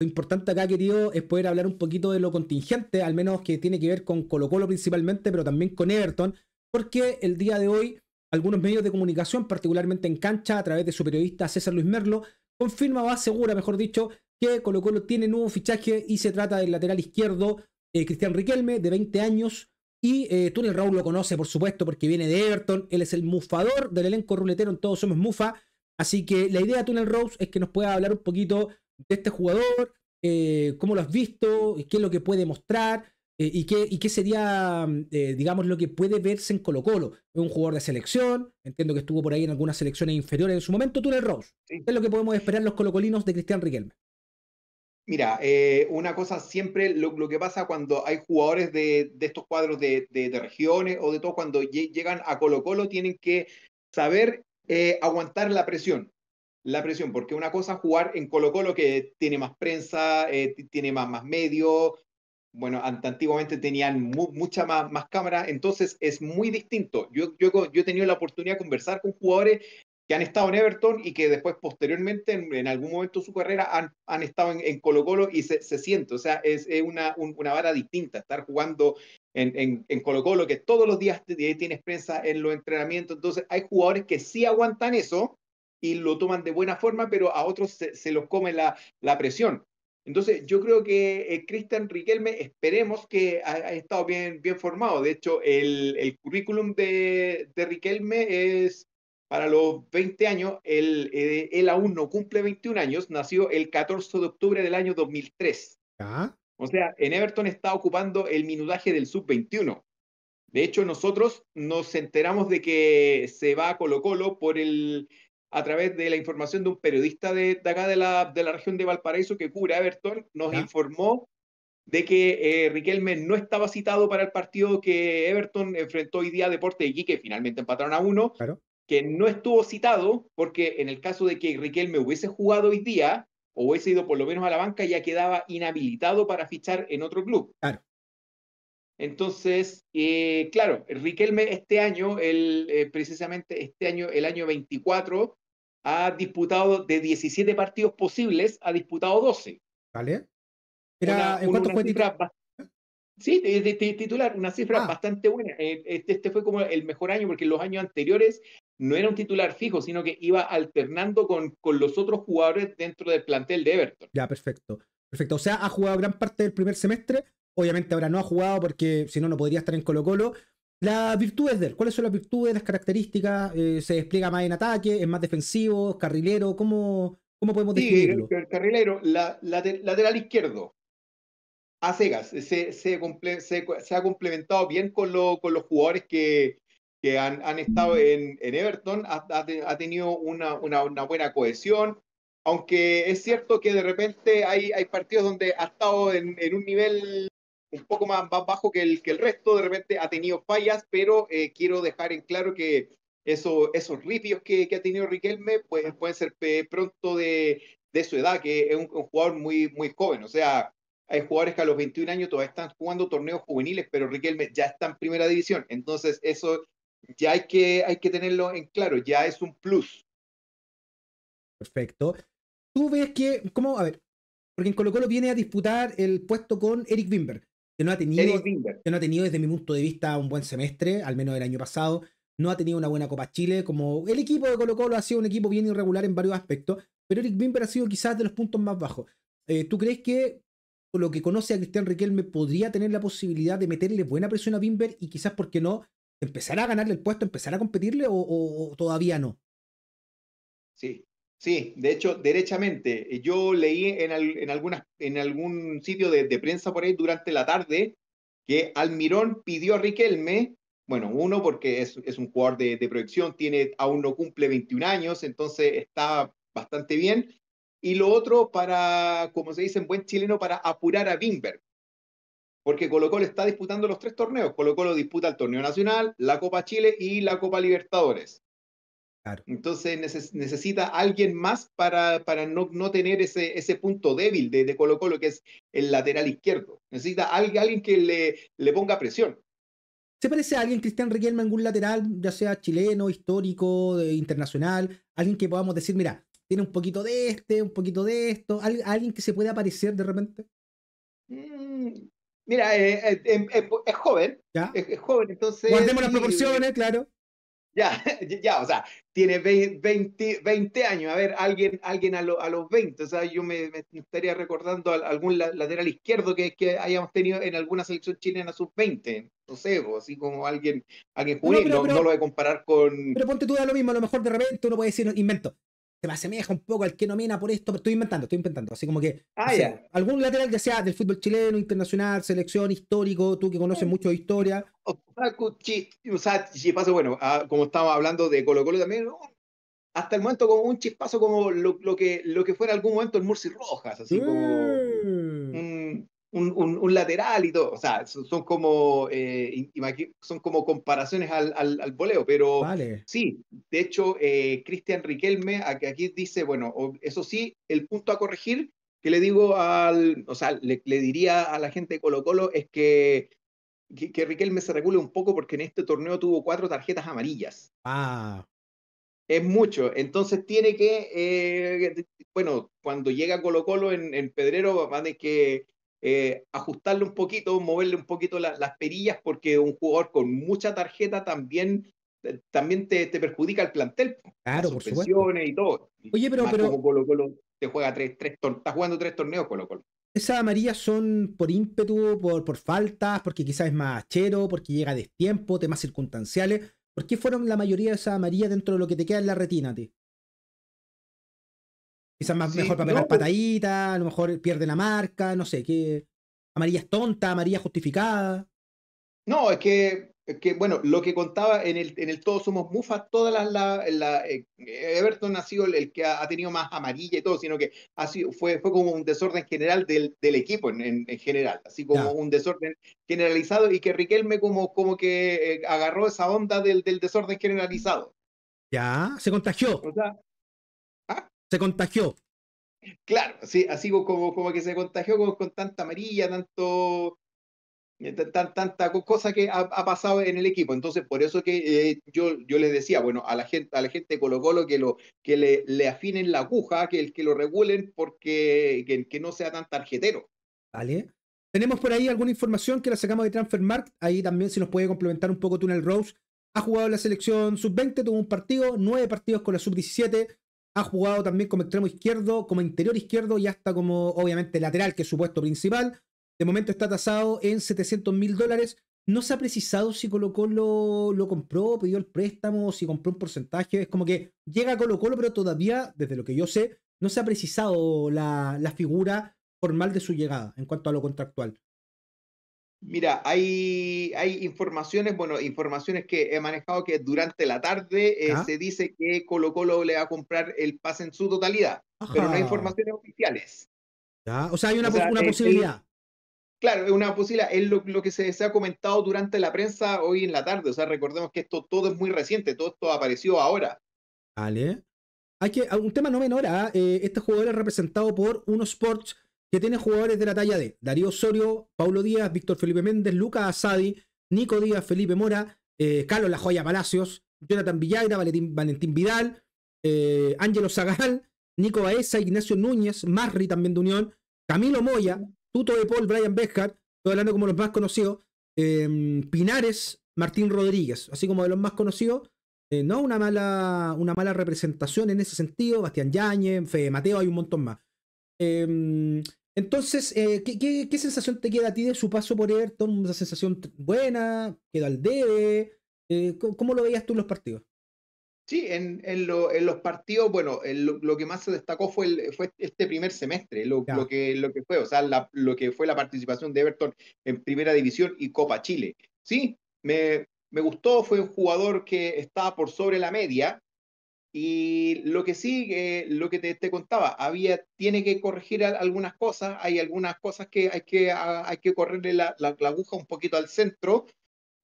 Lo importante acá, querido, es poder hablar un poquito de lo contingente, al menos que tiene que ver con Colo Colo principalmente, pero también con Everton, porque el día de hoy algunos medios de comunicación, particularmente en cancha, a través de su periodista César Luis Merlo, confirma o asegura, mejor dicho, que Colo Colo tiene nuevo fichaje y se trata del lateral izquierdo eh, Cristian Riquelme, de 20 años, y Tunel eh, Túnel Raúl lo conoce, por supuesto, porque viene de Everton. Él es el mufador del elenco ruletero, en Todos Somos Mufa. Así que la idea de Túnel Rose es que nos pueda hablar un poquito de este jugador, eh, cómo lo has visto, qué es lo que puede mostrar eh, y, qué, y, qué, sería, mm, eh, digamos, lo que puede verse en Colo Colo. Es un jugador de selección, entiendo que estuvo por ahí en algunas selecciones inferiores en su momento, Túnel Rose. ¿Qué es lo que podemos esperar los colocolinos de Cristian Riquelme? Mira, una cosa siempre, lo, que pasa cuando hay jugadores de, de estos cuadros de, regiones o de todo, cuando llegan a Colo Colo tienen que saber aguantar la presión la presión, porque una cosa es jugar en Colo Colo que tiene más prensa, eh, tiene más, más medios, bueno, antiguamente tenían mucha más, más entonces es muy distinto. Yo, yo, he tenido la oportunidad de conversar con jugadores que han estado en Everton y que después posteriormente en, algún momento de su carrera han, estado en, Colo Colo y se, siente, o sea, es, una, vara distinta estar jugando en, en, en, Colo Colo, que todos los días tienes prensa en los entrenamientos. Entonces, hay jugadores que sí aguantan eso y lo toman de buena forma, pero a otros se, los come la, la, presión. Entonces, yo creo que eh, Cristian Riquelme, esperemos que ha, estado bien, bien formado. De hecho, el, el currículum de, de, Riquelme es para los 20 años. Él, eh, él, aún no cumple 21 años, nació el 14 de octubre del año 2003. ¿Ah? O sea, en Everton está ocupando el minutaje del sub-21. De hecho, nosotros nos enteramos de que se va a Colo Colo por el a través de la información de un periodista de, acá de la, región de Valparaíso que cubre Everton, nos informó de que eh, Riquelme no estaba citado para el partido que Everton enfrentó hoy día a Deporte de Quique finalmente empataron a uno, que no estuvo citado porque en el caso de que Riquelme hubiese jugado hoy día o hubiese ido por lo menos a la banca, ya quedaba inhabilitado para fichar en otro club. Claro. Entonces, eh, claro, Riquelme este año, eh, precisamente este año, el año 24, ha disputado de 17 partidos posibles, ha disputado 12. ¿Vale? Era, una, ¿En cuánto Sí, de, titular, una cifra ah. bastante buena. Eh, este, este, fue como el mejor año, porque en los años anteriores no era un titular fijo, sino que iba alternando con, con los otros jugadores dentro del plantel de Everton. Ya, perfecto. Perfecto. O sea, ha jugado gran parte del primer semestre, Obviamente ahora no ha jugado porque si no, no podría estar en Colo Colo. Las virtudes de él, ¿cuáles son las virtudes, las características? Eh, ¿Se despliega más en ataque? ¿Es más defensivo? ¿Carrilero? ¿Cómo, cómo podemos describirlo? Sí, el carrilero, la, lateral izquierdo, a cegas, se, se, ha complementado bien con, lo, con los jugadores que, que han, han, estado en, en Everton, ha, ha tenido una, una, buena cohesión, aunque es cierto que de repente hay, hay partidos donde ha estado en, en un nivel un poco más, bajo que el, que el resto, de repente ha tenido fallas, pero eh, quiero dejar en claro que eso, esos ripios que, ha tenido Riquelme pues, pueden ser eh, pronto de, su edad, que es un, jugador muy, muy joven, o sea, hay jugadores que a los 21 años todavía están jugando torneos juveniles, pero Riquelme ya está en primera división, entonces eso ya hay que, hay que tenerlo en claro, ya es un plus. Perfecto. Tú ves que, ¿cómo? A ver, porque en Colo Colo viene a disputar el puesto con Eric Wimberg que no ha tenido, desde mi punto de vista un buen semestre, al menos el año pasado. No ha tenido una buena Copa Chile, como el equipo de Colo Colo ha sido un equipo bien irregular en varios aspectos, pero Eric Bimber ha sido quizás de los puntos más bajos. Eh, ¿Tú crees que por lo que conoce a Cristian Riquelme podría tener la posibilidad de meterle buena presión a Bimber y quizás, ¿por qué no? ¿Empezar a ganarle el puesto, empezar a competirle o todavía no? Sí, Sí, de hecho, derechamente, eh, yo leí en, algunas, en algún sitio de, prensa por ahí durante la tarde que Almirón pidió a Riquelme, bueno, uno porque es, un jugador de, proyección, tiene, aún no cumple 21 años, entonces está bastante bien, y lo otro para, como se dice en buen chileno, para apurar a Wimberg, porque Colo Colo está disputando los tres torneos, Colo Colo disputa el torneo nacional, la Copa Chile y la Copa Libertadores. Entonces necesita alguien más para, para no, no tener ese, ese punto débil de, Colo Colo, que es el lateral izquierdo. Necesita alguien, que le, le ponga presión. ¿Se parece a alguien, Cristian Riquelme, algún lateral, ya sea chileno, histórico, de, internacional? Alguien que podamos decir, mira, tiene un poquito de este, un poquito de esto. alguien que se pueda aparecer de repente. Mm, mira, eh, eh, em, es joven. joven, entonces. Guardemos las proporciones, claro. Ya, ya, o sea, tiene 20, 20 años. A ver, alguien, alguien a, a los 20. O sea, yo me, estaría recordando algún lateral izquierdo que, que hayamos tenido en alguna selección chilena sus 20. No sé, o así como alguien, alguien juvenil. No, no, lo voy a comparar con. Pero ponte tú a lo mismo. A lo mejor de repente uno puede decir, invento se me asemeja un poco al que nomina por esto, pero estoy inventando, estoy inventando. Así como que ah, algún lateral que sea del fútbol chileno, internacional, selección, histórico, tú que conoces mm. mucho de historia. O sea, chispazo, bueno, ah, como estábamos hablando de Colo Colo también, oh, hasta el momento como un chispazo como lo, que, lo que fuera algún momento el Murci Rojas, así como... Mm un, lateral y todo. O sea, son, como, eh, son como comparaciones al, al, voleo, pero sí, de hecho, eh, Cristian Riquelme aquí dice, bueno, eso sí, el punto a corregir que le digo al, o sea, le, diría a la gente de Colo Colo es que, que, Riquelme se regule un poco porque en este torneo tuvo cuatro tarjetas amarillas. Ah. Es mucho, entonces tiene que, eh, bueno, cuando llega Colo Colo en, en Pedrero, va de que eh, ajustarle un poquito, moverle un poquito las perillas, porque un jugador con mucha tarjeta también, eh, también te, perjudica el plantel. Claro, por supuesto. y todo. Oye, pero. pero... Colo Colo te juega tres, tres, está jugando tres torneos Colo Colo. Esas amarillas son por ímpetu, por, por faltas, porque quizás es más chero, porque llega a destiempo, temas circunstanciales. ¿Por qué fueron la mayoría de esas amarillas dentro de lo que te queda en la retina, tío? Quizás más mejor para pegar pues. pataditas, a lo mejor pierde la marca, no sé, qué amarilla es tonta, amarilla justificada. No, es que, que bueno, lo que contaba en el, en el Todos Somos Mufas, todas las. La, eh, Everton ha sido el, que ha, tenido más amarilla y todo, sino que ha fue, fue como un desorden general del, del equipo en, general, así como un desorden generalizado y que Riquelme como, como que eh, agarró esa onda del, del desorden generalizado. Ya, se contagió se contagió. Claro, sí, así como, que se contagió con, tanta amarilla, tanto eh, tanta cosa que ha, pasado en el equipo. Entonces, por eso que eh, yo, yo les decía, bueno, a la gente, a la gente de Colo Colo que, lo, que le, le afinen la aguja, que, que lo regulen porque que, no sea tan tarjetero. Vale. Tenemos por ahí alguna información que la sacamos de Transfermarkt. Ahí también se nos puede complementar un poco Tunnel Rose. Ha jugado la selección sub-20, tuvo un partido, nueve partidos con la sub-17, ha jugado también como extremo izquierdo, como interior izquierdo y hasta como, obviamente, lateral, que es su puesto principal. De momento está tasado en 700 mil dólares. No se ha precisado si Colo Colo lo compró, pidió el préstamo, si compró un porcentaje. Es como que llega Colo Colo, pero todavía, desde lo que yo sé, no se ha precisado la figura formal de su llegada en cuanto a lo contractual. Mira, hay, hay informaciones, bueno, informaciones que he manejado que durante la tarde eh, se dice que Colo Colo le va a comprar el pase en su totalidad, pero no hay informaciones oficiales. O sea, hay una, eh, posibilidad. claro, es una posibilidad, es lo, que se, ha comentado durante la prensa hoy en la tarde, o sea, recordemos que esto todo es muy reciente, todo esto apareció ahora. Vale. Hay que, un tema no menor, ¿ah? eh, este jugador es representado por unos Sports que tiene jugadores de la talla de Darío Osorio, Paulo Díaz, Víctor Felipe Méndez, Lucas Asadi, Nico Díaz, Felipe Mora, eh, Carlos La Joya Palacios, Jonathan Villagra, Valentín, Vidal, eh, Ángelo Zagal, Nico Baeza, Ignacio Núñez, Marri también de Unión, Camilo Moya, Tuto de Paul, Brian Bejar, estoy hablando como los más conocidos, em, Pinares, Martín Rodríguez, así como de los más conocidos. Eh, no una mala, una mala representación en ese sentido. Bastián Yañez, Mateo, hay un montón más. Em, entonces, eh, ¿qué, sensación te queda a ti de su paso por Everton? ¿Una sensación buena? ¿Queda al debe? Eh, ¿cómo, lo veías tú en los partidos? Sí, en, los partidos, bueno, lo, que más se destacó fue, este primer semestre, lo, que, fue, o sea, la, lo que fue la participación de Everton en Primera División y Copa Chile. Sí, me, me gustó, fue un jugador que estaba por sobre la media, y lo que sí, lo que te, contaba, había, tiene que corregir algunas cosas, hay algunas cosas que hay que, hay que correrle la, la, aguja un poquito al centro.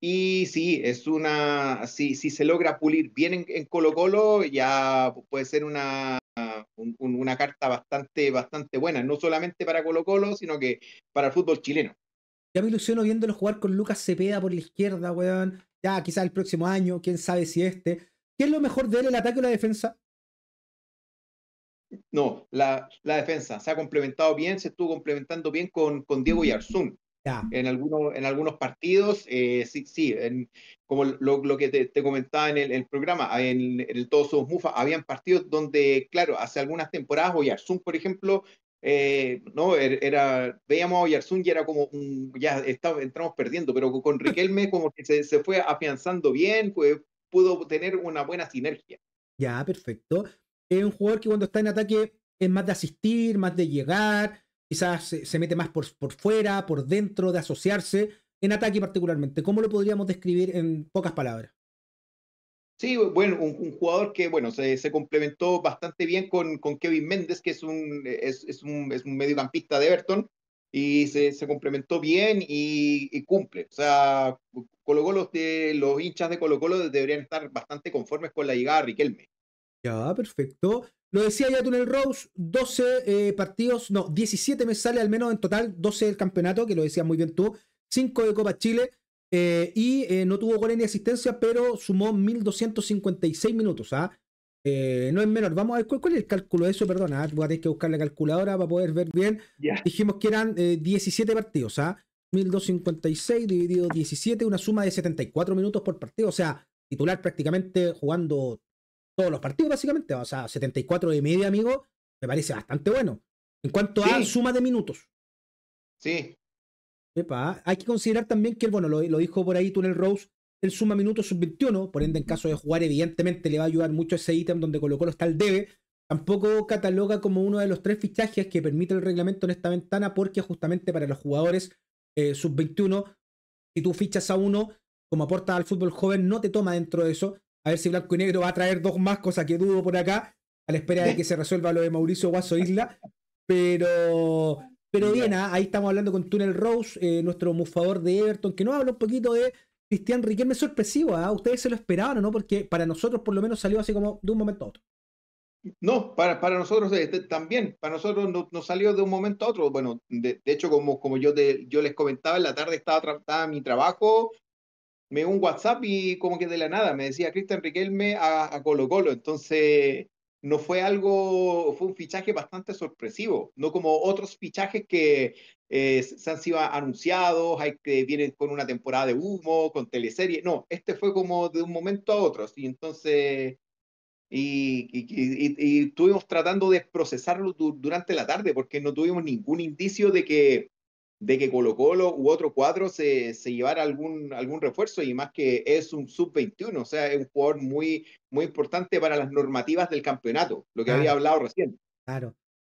Y sí, es una, si, si se logra pulir bien en, Colo Colo, ya puede ser una, una carta bastante, bastante buena, no solamente para Colo Colo, sino que para el fútbol chileno. Ya me ilusiono viéndolo jugar con Lucas Cepeda por la izquierda, weón. Ya quizás el próximo año, quién sabe si este ¿Qué es lo mejor de él, el ataque o la defensa? No, la, defensa se ha complementado bien, se estuvo complementando bien con, Diego Yarzun. En, algunos, en algunos partidos, eh, sí, sí como lo, que te, comentaba en el, programa, ah, en, el Todos Somos Mufa, habían partidos donde, claro, hace algunas temporadas, Oyarzún, por ejemplo, eh, no er, era veíamos a Oyarzún y era como ya entramos perdiendo pero con Riquelme como que se, se fue afianzando bien fue, pudo tener una buena sinergia. Ya, perfecto. Es un jugador que cuando está en ataque es más de asistir, más de llegar, quizás se, mete más por, por fuera, por dentro, de asociarse, en ataque particularmente. ¿Cómo lo podríamos describir en pocas palabras? Sí, bueno, un, jugador que bueno, se, complementó bastante bien con, Kevin Méndez, que es un, un, es un mediocampista de Everton, y se, complementó bien y, cumple. O sea, Colo Colo, los hinchas de Colo Colo deberían estar bastante conformes con la llegada de Riquelme. Ya, perfecto. Lo decía ya el Rose, 12 eh, partidos, no, 17 me sale al menos en total, 12 del campeonato, que lo decías muy bien tú, 5 de Copa Chile, eh, y eh, no tuvo goles ni asistencia, pero sumó 1.256 minutos. ¿ah? Eh, no es menor. Vamos a ver cuál, es el cálculo de eso, perdona, ah, voy a tener que buscar la calculadora para poder ver bien. Dijimos que eran 17 eh, partidos, 1256 ¿ah? dividido 17, una suma de 74 minutos por partido, o sea, titular prácticamente jugando todos los partidos, básicamente, o sea, 74 y media, amigo, me parece bastante bueno. En cuanto a suma de minutos. Sí. hay que considerar también que, bueno, lo, lo dijo por ahí Tunnel Rose, el suma minuto sub-21, por ende en caso de jugar evidentemente le va a ayudar mucho ese ítem donde colocó los está debe. Tampoco cataloga como uno de los tres fichajes que permite el reglamento en esta ventana porque justamente para los jugadores eh, sub-21, si tú fichas a uno como aporta al fútbol joven, no te toma dentro de eso. A ver si Blanco y Negro va a traer dos más, cosa que dudo por acá, a la espera de que se resuelva lo de Mauricio Guaso Isla. Pero, pero bien, ¿ah? ahí estamos hablando con Tunnel Rose, eh, nuestro mufador de Everton, que nos habla un poquito de Cristian Riquelme sorpresivo, ¿ah? ¿Ustedes se lo esperaban o no? Porque para nosotros por lo menos salió así como de un momento a otro. No, para, para nosotros eh, también, para nosotros nos no salió de un momento a otro. Bueno, de, hecho, como, como yo, yo les comentaba, en la tarde estaba, tratando mi trabajo, me un WhatsApp y como que de la nada me decía Cristian Riquelme a, a Colo Colo. Entonces, no fue algo, fue un fichaje bastante sorpresivo, no como otros fichajes que eh, se han sido anunciados, hay que vienen con una temporada de humo, con teleserie, no, este fue como de un momento a otro, y entonces, y, estuvimos tratando de procesarlo durante la tarde, porque no tuvimos ningún indicio de que de que Colo Colo u otro cuadro se, llevara algún, algún refuerzo y más que es un sub-21, o sea, es un jugador muy, muy importante para las normativas del campeonato, lo que había hablado recién. Claro.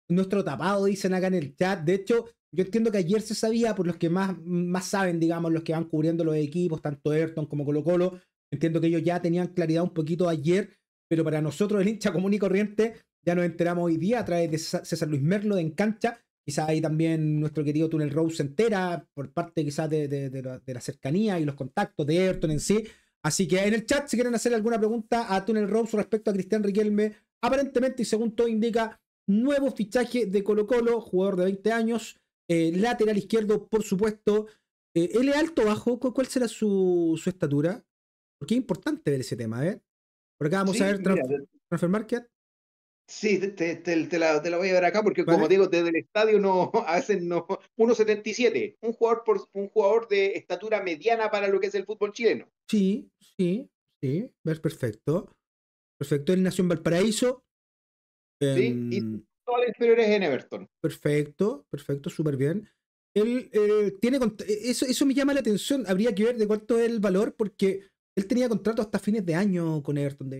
Nuestro tapado, dicen acá en el chat. De hecho, yo entiendo que ayer se sabía, por los que más, más saben, digamos, los que van cubriendo los equipos, tanto Ayrton como Colo Colo, entiendo que ellos ya tenían claridad un poquito ayer, pero para nosotros, el hincha común y corriente, ya nos enteramos hoy día a través de César Luis Merlo de cancha. Quizá ahí también nuestro querido Tunnel Rose se entera por parte quizás de, la, cercanía y los contactos de Ayrton en sí. Así que en el chat, si quieren hacer alguna pregunta a Tunnel Rose respecto a Cristian Riquelme, aparentemente y según todo indica, nuevo fichaje de Colo Colo, jugador de 20 años, eh, lateral izquierdo, por supuesto. El eh, es alto o bajo? ¿Cuál será su, estatura? Porque es importante ver ese tema, ¿eh? Por acá vamos a ver Transfer Market. Sí, te, te, te la, voy a ver acá porque como digo, desde el estadio no, a veces no, 1.77, un jugador por un jugador de estatura mediana para lo que es el fútbol chileno. Sí, sí, sí, ves perfecto. Perfecto, él nació en Valparaíso. Sí, y em, todas las inferiores en Everton. Perfecto, perfecto, súper bien. Él, eh, tiene e, eso, eso me llama la atención. Habría que ver de cuánto es el valor, porque él tenía contrato hasta fines de año con Everton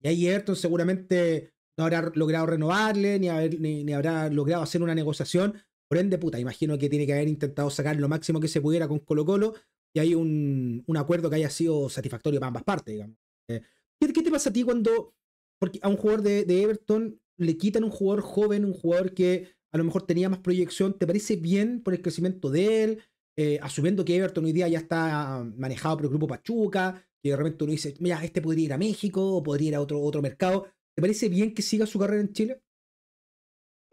Y ahí Everton seguramente no habrá logrado renovarle, ni, habrá logrado hacer una negociación. Por ende, puta, imagino que tiene que haber intentado sacar lo máximo que se pudiera con Colo Colo y hay un, acuerdo que haya sido satisfactorio para ambas partes, digamos. Eh, ¿qué, te pasa a ti cuando a un jugador de, Everton le quitan un jugador joven, un jugador que a lo mejor tenía más proyección? ¿Te parece bien por el crecimiento de él? Eh, asumiendo que Everton hoy día ya está ah, manejado por el grupo Pachuca, que de repente uno dice, mira, este podría ir a México o podría ir a otro, otro mercado. ¿Te parece bien que siga su carrera en Chile?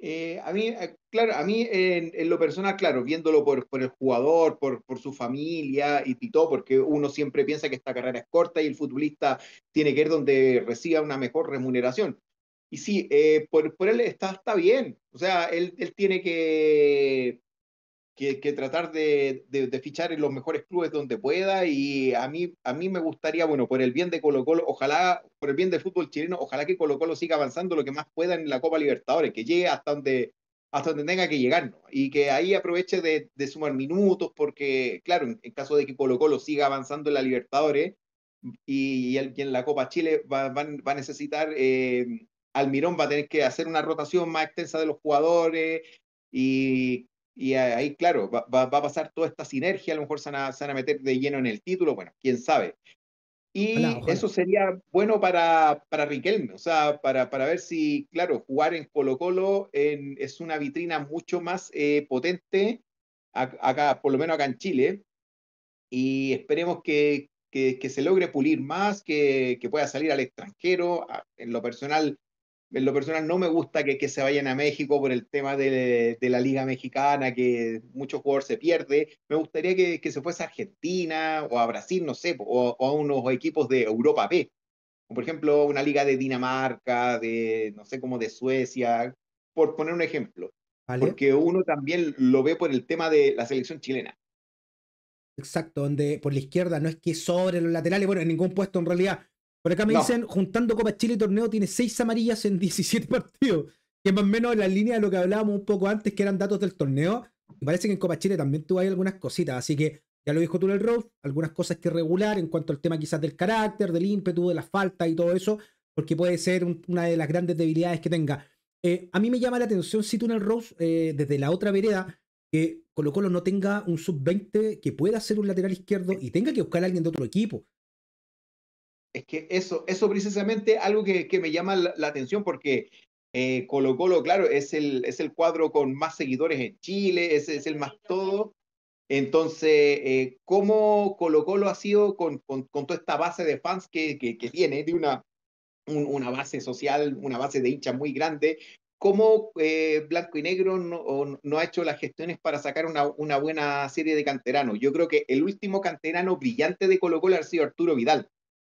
Eh, a mí, eh, claro, a mí en, lo personal, claro, viéndolo por, por el jugador, por, por, su familia y, y todo, porque uno siempre piensa que esta carrera es corta y el futbolista tiene que ir donde reciba una mejor remuneración. Y sí, eh, por, él está, está bien. O sea, él, él tiene que, que, tratar de, fichar en los mejores clubes donde pueda y a mí, a mí me gustaría, bueno, por el bien de Colo Colo, ojalá, por el bien del fútbol chileno, ojalá que Colo Colo siga avanzando lo que más pueda en la Copa Libertadores, que llegue hasta donde, hasta donde tenga que llegar, ¿no? Y que ahí aproveche de, sumar minutos, porque, claro, en, caso de que Colo Colo siga avanzando en la Libertadores y, en la Copa Chile va, a necesitar... Eh, Almirón va a tener que hacer una rotación más extensa de los jugadores, y y ahí, claro, va, a pasar toda esta sinergia, a lo mejor se van, a, meter de lleno en el título, bueno, quién sabe. Y eso sería bueno para, para Riquelme, o sea, para, para ver si, claro, jugar en Colo Colo es una vitrina mucho más eh, potente, acá, por lo menos acá en Chile, y esperemos que, se logre pulir más, que, que pueda salir al extranjero. En lo personal, en lo personal no me gusta que, se vayan a México por el tema de, la liga mexicana, que muchos jugadores se pierden. Me gustaría que, se fuese a Argentina o a Brasil, no sé, o, a unos equipos de Europa B. Por ejemplo, una liga de Dinamarca, de, no sé, cómo de Suecia, por poner un ejemplo. Porque uno también lo ve por el tema de la selección chilena. Exacto, donde por la izquierda no es que sobre los laterales, bueno, en ningún puesto en realidad, por acá me dicen, juntando Copa Chile y torneo, tiene seis amarillas en 17 partidos. Que más o menos en la línea de lo que hablábamos un poco antes, que eran datos del torneo. me parece que en Copa Chile también tuvo ahí algunas cositas. Así que ya lo dijo tú el Rose, algunas cosas que regular en cuanto al tema quizás del carácter, del ímpetu, de la falta y todo eso, porque puede ser una de las grandes debilidades que tenga. Eh, a mí me llama la atención si tú Tunnel Rose, eh, desde la otra vereda, que Colo Colo no tenga un sub-20 que pueda ser un lateral izquierdo y tenga que buscar a alguien de otro equipo. Es que eso, eso precisamente algo que, me llama la, atención porque eh, Colo Colo, claro, es el, es el cuadro con más seguidores en Chile, es, el más todo. Entonces, eh, ¿cómo Colo Colo ha sido con, toda esta base de fans que, que, tiene, de una, una base social, una base de hinchas muy grande? ¿Cómo eh, Blanco y Negro no, ha hecho las gestiones para sacar una, una buena serie de canteranos? Yo creo que el último canterano brillante de Colo Colo ha sido Arturo Vidal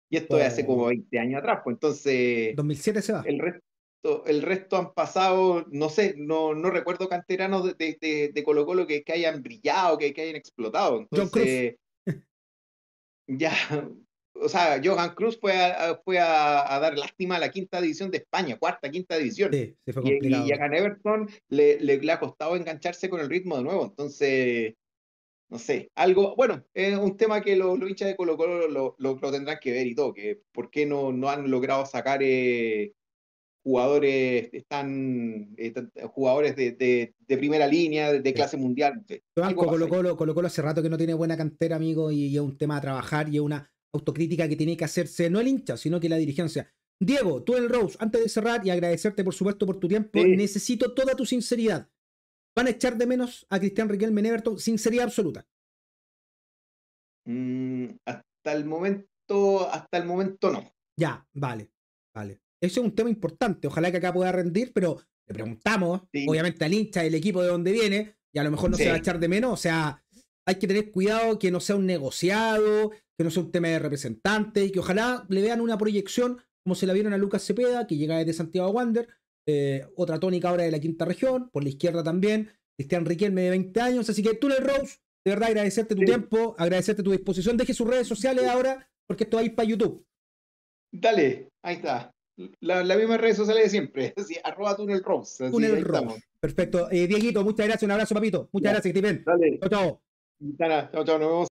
y esto es hace como 20 años atrás, pues entonces... 2007 se va. El resto, el resto han pasado, no sé, no, no recuerdo canteranos de, de, de, Colo Colo que, que, hayan brillado, que, que hayan explotado. Entonces, John ya, o sea, Johan Cruz fue a, fue a, dar lástima a la quinta división de España, cuarta, quinta división. Sí, y, y, a Everton le, ha costado engancharse con el ritmo de nuevo. Entonces, no sé, algo, bueno, es un tema que los, hinchas de Colo Colo lo, tendrán que ver y todo, que por qué no, no han logrado sacar eh, jugadores tan, jugadores de, primera línea, de, clase mundial. Colo, Colo, hace rato que no tiene buena cantera, amigo, y, es un tema a trabajar y es una autocrítica que tiene que hacerse, no el hincha, sino que la dirigencia. Diego, tú en el Rose, antes de cerrar y agradecerte por supuesto por tu tiempo, necesito toda tu sinceridad van a echar de menos a Cristian Riquelme Neverton sin sería absoluta. Mm, hasta el momento, hasta el momento no. Ya, vale, vale. Ese es un tema importante. Ojalá que acá pueda rendir, pero le preguntamos, obviamente, al hincha el equipo de donde viene, y a lo mejor no se va a echar de menos. O sea, hay que tener cuidado que no sea un negociado, que no sea un tema de representante, y que ojalá le vean una proyección como se la vieron a Lucas Cepeda, que llega desde Santiago Wander, eh, otra tónica ahora de la quinta región, por la izquierda también, Cristian Riquelme de 20 años, así que Tunnel Rose, de verdad agradecerte tu tiempo, agradecerte tu disposición, deje sus redes sociales ahora, porque esto va a para YouTube. Dale, ahí está. La, misma redes sociales de siempre, así, arroba Tunnel Rose. Tunnel Rose. Perfecto. Eh, Dieguito, muchas gracias, un abrazo, papito. Muchas gracias, que te Dale. Chao, chao. Chao, nos vemos.